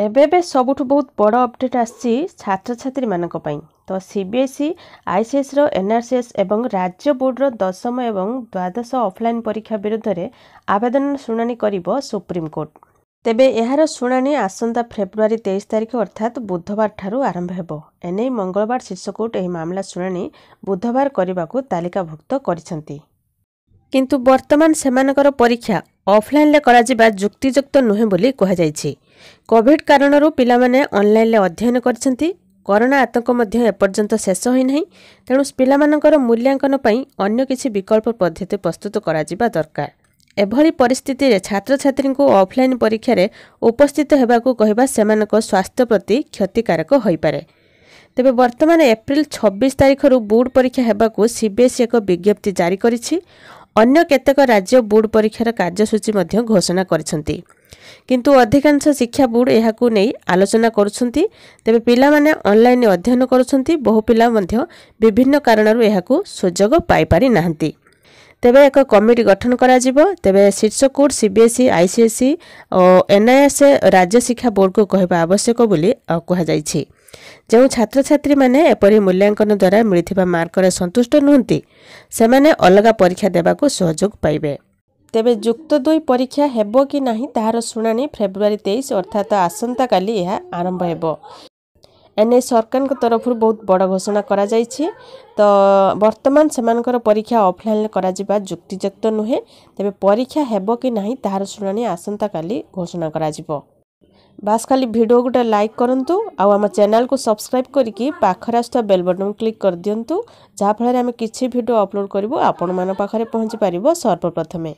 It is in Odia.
ଏବେ ଏବେ ସବୁଠୁ ବହୁତ ବଡ଼ ଅପଡ଼େଟ୍ ଆସିଛି ଛାତ୍ରଛାତ୍ରୀମାନଙ୍କ ପାଇଁ ତ ସି ବି ଏସ୍ ସି ଆଇସିଏସ୍ର ଏନ୍ଆର୍ସିଏସ୍ ଏବଂ ରାଜ୍ୟ ବୋର୍ଡ଼ର ଦଶମ ଏବଂ ଦ୍ୱାଦଶ ଅଫ୍ଲାଇନ୍ ପରୀକ୍ଷା ବିରୁଦ୍ଧରେ ଆବେଦନ ଶୁଣାଣି କରିବ ସୁପ୍ରିମକୋର୍ଟ ତେବେ ଏହାର ଶୁଣାଣି ଆସନ୍ତା ଫେବୃଆରୀ ତେଇଶ ତାରିଖ ଅର୍ଥାତ୍ ବୁଧବାରଠାରୁ ଆରମ୍ଭ ହେବ ଏନେଇ ମଙ୍ଗଳବାର ଶୀର୍ଷକୋର୍ଟ ଏହି ମାମଲା ଶୁଣାଣି ବୁଧବାର କରିବାକୁ ତାଲିକାଭୁକ୍ତ କରିଛନ୍ତି କିନ୍ତୁ ବର୍ତ୍ତମାନ ସେମାନଙ୍କର ପରୀକ୍ଷା ଅଫ୍ଲାଇନ୍ରେ କରାଯିବା ଯୁକ୍ତିଯୁକ୍ତ ନୁହେଁ ବୋଲି କୁହାଯାଇଛି କୋଭିଡ୍ କାରଣରୁ ପିଲାମାନେ ଅନ୍ଲାଇନ୍ରେ ଅଧ୍ୟୟନ କରିଛନ୍ତି କରୋନା ଆତଙ୍କ ମଧ୍ୟ ଏପର୍ଯ୍ୟନ୍ତ ଶେଷ ହୋଇନାହିଁ ତେଣୁ ପିଲାମାନଙ୍କର ମୂଲ୍ୟାଙ୍କନ ପାଇଁ ଅନ୍ୟ କିଛି ବିକଳ୍ପ ପଦ୍ଧତି ପ୍ରସ୍ତୁତ କରାଯିବା ଦରକାର ଏଭଳି ପରିସ୍ଥିତିରେ ଛାତ୍ରଛାତ୍ରୀଙ୍କୁ ଅଫ୍ଲାଇନ୍ ପରୀକ୍ଷାରେ ଉପସ୍ଥିତ ହେବାକୁ କହିବା ସେମାନଙ୍କ ସ୍ୱାସ୍ଥ୍ୟ ପ୍ରତି କ୍ଷତିକାରକ ହୋଇପାରେ ତେବେ ବର୍ତ୍ତମାନ ଏପ୍ରିଲ ଛବିଶ ତାରିଖରୁ ବୋର୍ଡ଼ ପରୀକ୍ଷା ହେବାକୁ ସିବିଏସ୍ଇ ଏକ ବିଜ୍ଞପ୍ତି ଜାରି କରିଛି ଅନ୍ୟ କେତେକ ରାଜ୍ୟ ବୋର୍ଡ଼ ପରୀକ୍ଷାର କାର୍ଯ୍ୟସୂଚୀ ମଧ୍ୟ ଘୋଷଣା କରିଛନ୍ତି କିନ୍ତୁ ଅଧିକାଂଶ ଶିକ୍ଷା ବୋର୍ଡ଼ ଏହାକୁ ନେଇ ଆଲୋଚନା କରୁଛନ୍ତି ତେବେ ପିଲାମାନେ ଅନ୍ଲାଇନ୍ ଅଧ୍ୟୟନ କରୁଛନ୍ତି ବହୁ ପିଲା ମଧ୍ୟ ବିଭିନ୍ନ କାରଣରୁ ଏହାକୁ ସୁଯୋଗ ପାଇପାରି ନାହାନ୍ତି ତେବେ ଏକ କମିଟି ଗଠନ କରାଯିବ ତେବେ ଶୀର୍ଷକୋର୍ଟ ସିବିଏସ୍ଇ ଆଇସିଏସ୍ଇ ଓ ଏନ୍ଆଇଏସ୍ ରାଜ୍ୟ ଶିକ୍ଷା ବୋର୍ଡ଼କୁ କହିବା ଆବଶ୍ୟକ ବୋଲି କୁହାଯାଇଛି ଯେଉଁ ଛାତ୍ରଛାତ୍ରୀମାନେ ଏପରି ମୂଲ୍ୟାଙ୍କନ ଦ୍ୱାରା ମିଳିଥିବା ମାର୍କରେ ସନ୍ତୁଷ୍ଟ ନୁହନ୍ତି ସେମାନେ ଅଲଗା ପରୀକ୍ଷା ଦେବାକୁ ସହଯୋଗ ପାଇବେ ତେବେ ଯୁକ୍ତ ଦୁଇ ପରୀକ୍ଷା ହେବ କି ନାହିଁ ତାହାର ଶୁଣାଣି ଫେବୃଆରୀ ତେଇଶ ଅର୍ଥାତ୍ ଆସନ୍ତାକାଲି ଏହା ଆରମ୍ଭ ହେବ ଏନେଇ ସରକାରଙ୍କ ତରଫରୁ ବହୁତ ବଡ଼ ଘୋଷଣା କରାଯାଇଛି ତ ବର୍ତ୍ତମାନ ସେମାନଙ୍କର ପରୀକ୍ଷା ଅଫ୍ଲାଇନ୍ରେ କରାଯିବା ଯୁକ୍ତିଯୁକ୍ତ ନୁହେଁ ତେବେ ପରୀକ୍ଷା ହେବ କି ନାହିଁ ତାହାର ଶୁଣାଣି ଆସନ୍ତାକାଲି ଘୋଷଣା କରାଯିବ ବାସ୍ ଖାଲି ଭିଡ଼ିଓ ଗୋଟେ ଲାଇକ୍ କରନ୍ତୁ ଆଉ ଆମ ଚ୍ୟାନେଲ୍କୁ ସବସ୍କ୍ରାଇବ୍ କରିକି ପାଖରେ ଆସୁଥିବା ବେଲ୍ ବଟନ୍ କ୍ଲିକ୍ କରିଦିଅନ୍ତୁ ଯାହାଫଳରେ ଆମେ କିଛି ଭିଡ଼ିଓ ଅପଲୋଡ଼୍ କରିବୁ ଆପଣମାନଙ୍କ ପାଖରେ ପହଞ୍ଚିପାରିବ ସର୍ବପ୍ରଥମେ